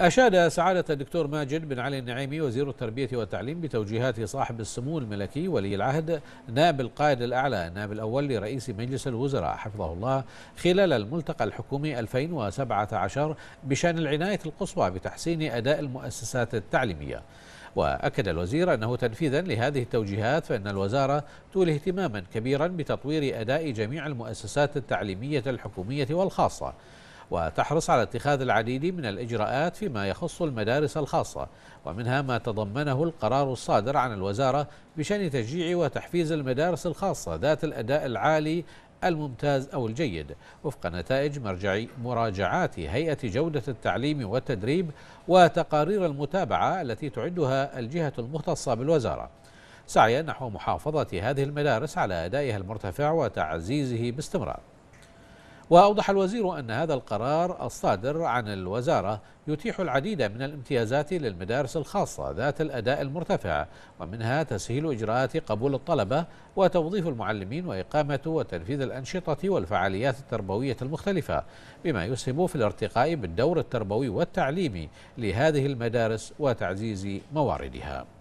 أشاد سعادة الدكتور ماجد بن علي النعيمي وزير التربية والتعليم بتوجيهات صاحب السمو الملكي ولي العهد نائب القائد الأعلى النائب الأول لرئيس مجلس الوزراء حفظه الله خلال الملتقى الحكومي 2017 بشأن العناية القصوى بتحسين أداء المؤسسات التعليمية وأكد الوزير أنه تنفيذا لهذه التوجيهات فإن الوزارة تولي اهتماما كبيرا بتطوير أداء جميع المؤسسات التعليمية الحكومية والخاصة وتحرص على اتخاذ العديد من الإجراءات فيما يخص المدارس الخاصة ومنها ما تضمنه القرار الصادر عن الوزارة بشأن تشجيع وتحفيز المدارس الخاصة ذات الأداء العالي الممتاز أو الجيد وفق نتائج مرجع مراجعات هيئة جودة التعليم والتدريب وتقارير المتابعة التي تعدها الجهة المختصة بالوزارة سعيا نحو محافظة هذه المدارس على أدائها المرتفع وتعزيزه باستمرار وأوضح الوزير أن هذا القرار الصادر عن الوزارة يتيح العديد من الامتيازات للمدارس الخاصة ذات الأداء المرتفع ومنها تسهيل إجراءات قبول الطلبة وتوظيف المعلمين وإقامة وتنفيذ الأنشطة والفعاليات التربوية المختلفة بما يسهم في الارتقاء بالدور التربوي والتعليمي لهذه المدارس وتعزيز مواردها